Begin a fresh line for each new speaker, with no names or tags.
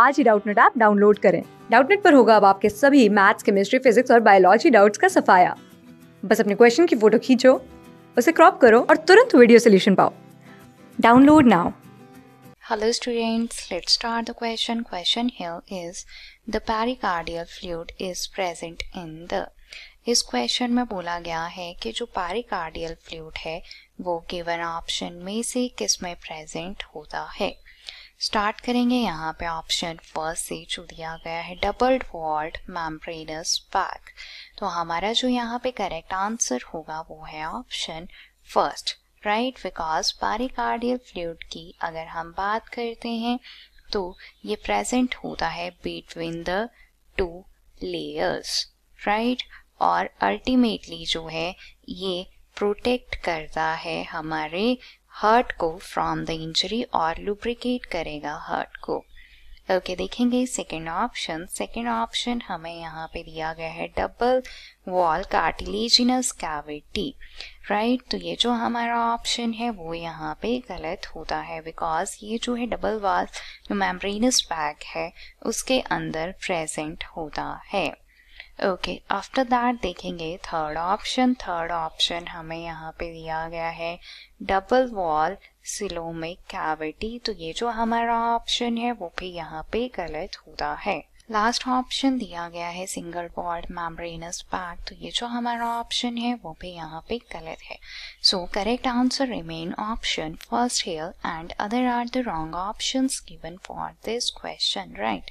आज ही Doubtnut app download करें डाउटनेट पर होगा अब आपके सभी मैथ्स केमिस्ट्री फिजिक्स और बायोलॉजी डाउट्स का सफाया बस अपने क्वेश्चन की फोटो खींचो उसे क्रॉप करो और तुरंत वीडियो सोल्यूशन पाओ download now
hello students let's start the question question here is the pericardial fluid is present in the इस क्वेश्चन में बोला गया है कि जो पेरिकार्डियल फ्लूइड है वो गिवन ऑप्शन में से किस में प्रेजेंट होता है स्टार्ट करेंगे यहाँ पे ऑप्शन फर्स्ट से जो दिया गया है डबल्ड वॉल्ड मैम्ब्रेनस पैक तो हमारा जो यहाँ पे करेक्ट आंसर होगा वो है option first right because pericardial fluid की अगर हम बात करते हैं तो ये प्रेजेंट होता है between the two layers right और अल्टीमेटली जो है ये प्रोटेक्ट करता है हमारे हर्ट को फ्रॉम द इंजरी और लुब्रिकेट करेगा हर्ट को ओके okay, देखेंगे सेकेंड ऑप्शन सेकेंड ऑप्शन हमें यहाँ पे दिया गया है double wall cartilaginous cavity right तो ये जो हमारा ऑप्शन है वो यहाँ पे गलत होता है बिकॉज ये जो है डबल वॉल जो मेम्ब्रेनस पैक है उसके अंदर प्रेजेंट होता है ओके आफ्टर दैट देखेंगे थर्ड ऑप्शन थर्ड ऑप्शन हमें यहाँ पे दिया गया है डबल वॉल सिलोमिक कैविटी तो ये जो हमारा ऑप्शन है वो भी यहाँ पे गलत होता है लास्ट ऑप्शन दिया गया है सिंगल वॉल मैमरेनस पैक तो ये जो हमारा ऑप्शन है वो भी यहाँ पे गलत है so correct answer remain option first here and other are the wrong option given for this question right